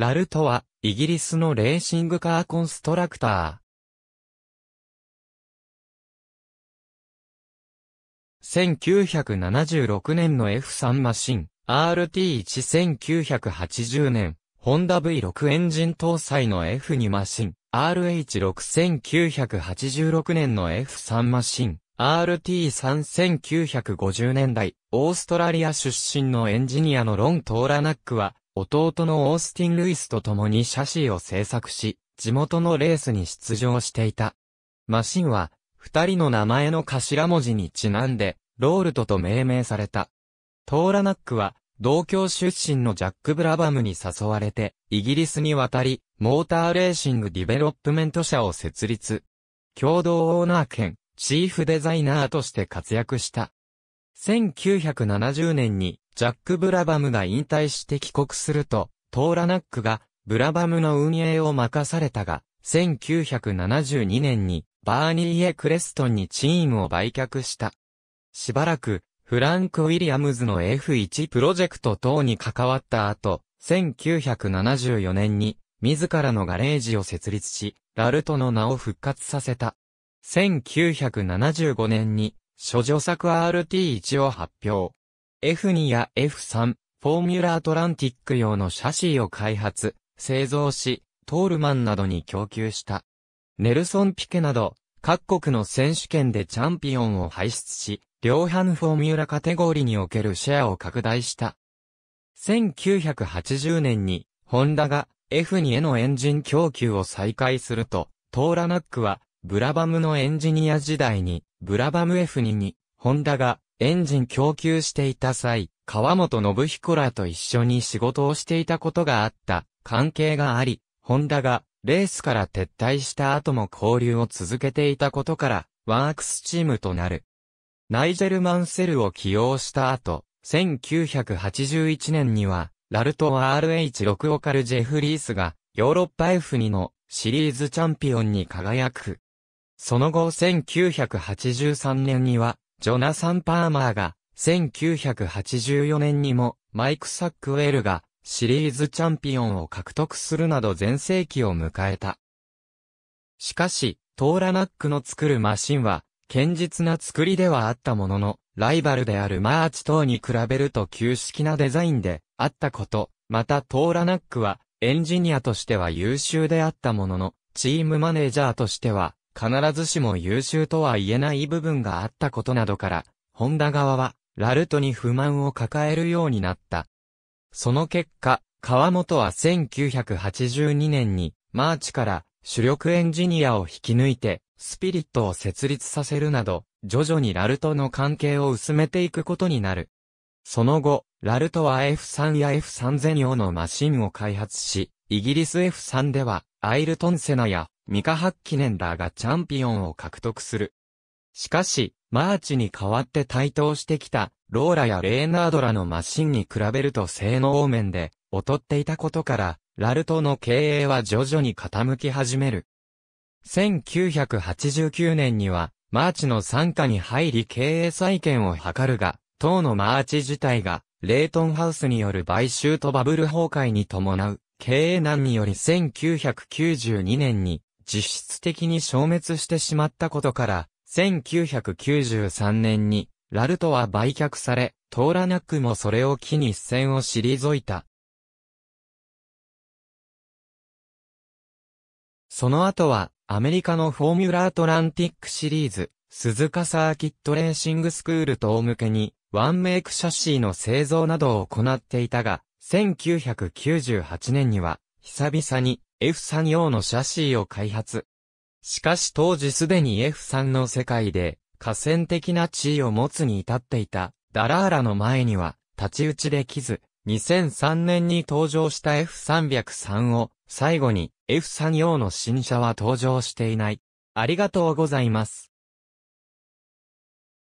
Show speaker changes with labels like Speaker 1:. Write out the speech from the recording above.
Speaker 1: ラルトは、イギリスのレーシングカーコンストラクター。1976年の F3 マシン、RT1980 年、ホンダ V6 エンジン搭載の F2 マシン、RH6986 年の F3 マシン、RT3950 年代、オーストラリア出身のエンジニアのロン・トーラナックは、弟のオースティン・ルイスと共にシャシーを制作し、地元のレースに出場していた。マシンは、二人の名前の頭文字にちなんで、ロールトと命名された。トーラナックは、同郷出身のジャック・ブラバムに誘われて、イギリスに渡り、モーターレーシングディベロップメント社を設立。共同オーナー兼、チーフデザイナーとして活躍した。1970年に、ジャック・ブラバムが引退して帰国すると、トーラナックがブラバムの運営を任されたが、1972年にバーニー・エ・クレストンにチームを売却した。しばらく、フランク・ウィリアムズの F1 プロジェクト等に関わった後、1974年に自らのガレージを設立し、ラルトの名を復活させた。1975年に、諸女作 RT1 を発表。F2 や F3、フォーミュラアトランティック用のシャシーを開発、製造し、トールマンなどに供給した。ネルソン・ピケなど、各国の選手権でチャンピオンを輩出し、両半フォーミュラカテゴリーにおけるシェアを拡大した。1980年に、ホンダが F2 へのエンジン供給を再開すると、トーラナックは、ブラバムのエンジニア時代に、ブラバム F2 に、ホンダがエンジン供給していた際、川本信彦らと一緒に仕事をしていたことがあった関係があり、ホンダがレースから撤退した後も交流を続けていたことから、ワークスチームとなる。ナイジェル・マンセルを起用した後、1981年には、ラルト RH6 オカル・ジェフリースが、ヨーロッパ F2 のシリーズチャンピオンに輝く。その後1983年には、ジョナサン・パーマーが、1984年にも、マイク・サックウェルが、シリーズチャンピオンを獲得するなど全盛期を迎えた。しかし、トーラナックの作るマシンは、堅実な作りではあったものの、ライバルであるマーチ等に比べると旧式なデザインであったこと、またトーラナックはエンジニアとしては優秀であったものの、チームマネージャーとしては必ずしも優秀とは言えない部分があったことなどから、ホンダ側は、ラルトに不満を抱えるようになった。その結果、川本は1982年に、マーチから主力エンジニアを引き抜いて、スピリットを設立させるなど、徐々にラルトの関係を薄めていくことになる。その後、ラルトは F3 や F3000 用のマシンを開発し、イギリス F3 では、アイルトンセナやミカ・ハッキネンダーがチャンピオンを獲得する。しかし、マーチに代わって台頭してきた、ローラやレーナードらのマシンに比べると性能面で、劣っていたことから、ラルトの経営は徐々に傾き始める。1989年には、マーチの参加に入り経営再建を図るが、当のマーチ自体が、レートンハウスによる買収とバブル崩壊に伴う、経営難により1992年に、実質的に消滅してしまったことから、1993年に、ラルトは売却され、通らなくもそれを機に一戦を退いた。その後は、アメリカのフォーミュラアトランティックシリーズ、鈴鹿サーキットレーシングスクール等向けに、ワンメイクシャシーの製造などを行っていたが、1998年には、久々に、F3 用のシャシーを開発。しかし当時すでに F3 の世界で、河川的な地位を持つに至っていた、ダラーラの前には、立ち打ちできず、2003年に登場した F303 を、最後に F3 用の新車は登場していない。ありがとうございます。